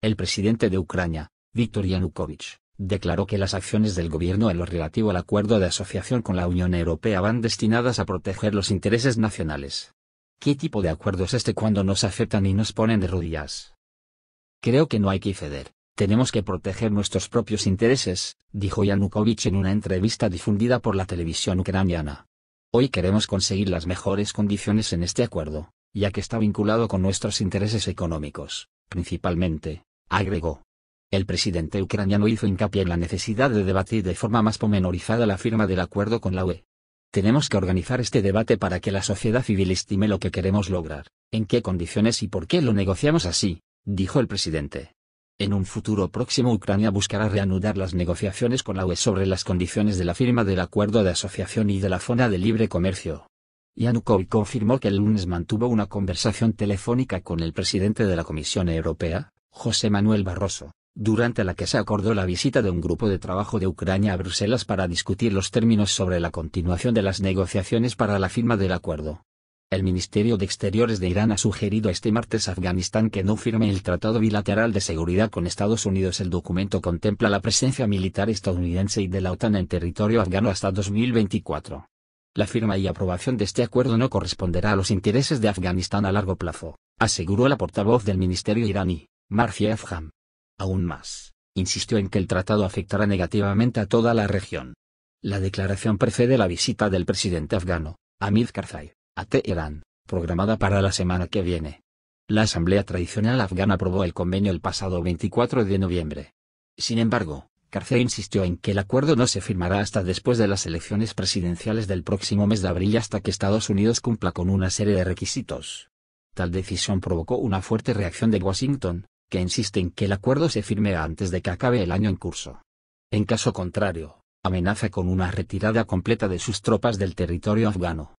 El presidente de Ucrania, Viktor Yanukovych, declaró que las acciones del gobierno en lo relativo al acuerdo de asociación con la Unión Europea van destinadas a proteger los intereses nacionales. ¿Qué tipo de acuerdo es este cuando nos aceptan y nos ponen de rodillas? Creo que no hay que ceder, tenemos que proteger nuestros propios intereses, dijo Yanukovych en una entrevista difundida por la televisión ucraniana. Hoy queremos conseguir las mejores condiciones en este acuerdo, ya que está vinculado con nuestros intereses económicos, principalmente, agregó. El presidente ucraniano hizo hincapié en la necesidad de debatir de forma más pormenorizada la firma del acuerdo con la UE. Tenemos que organizar este debate para que la sociedad civil estime lo que queremos lograr, en qué condiciones y por qué lo negociamos así, dijo el presidente. En un futuro próximo Ucrania buscará reanudar las negociaciones con la UE sobre las condiciones de la firma del acuerdo de asociación y de la zona de libre comercio. Yanukovych confirmó que el lunes mantuvo una conversación telefónica con el presidente de la Comisión Europea, José Manuel Barroso, durante la que se acordó la visita de un grupo de trabajo de Ucrania a Bruselas para discutir los términos sobre la continuación de las negociaciones para la firma del acuerdo. El Ministerio de Exteriores de Irán ha sugerido este martes a Afganistán que no firme el Tratado Bilateral de Seguridad con Estados Unidos. El documento contempla la presencia militar estadounidense y de la OTAN en territorio afgano hasta 2024. La firma y aprobación de este acuerdo no corresponderá a los intereses de Afganistán a largo plazo, aseguró la portavoz del Ministerio iraní. Marcia Efham. Aún más, insistió en que el tratado afectará negativamente a toda la región. La declaración precede la visita del presidente afgano, Hamid Karzai, a Teherán, programada para la semana que viene. La Asamblea Tradicional Afgana aprobó el convenio el pasado 24 de noviembre. Sin embargo, Karzai insistió en que el acuerdo no se firmará hasta después de las elecciones presidenciales del próximo mes de abril hasta que Estados Unidos cumpla con una serie de requisitos. Tal decisión provocó una fuerte reacción de Washington, que insiste en que el acuerdo se firme antes de que acabe el año en curso. En caso contrario, amenaza con una retirada completa de sus tropas del territorio afgano.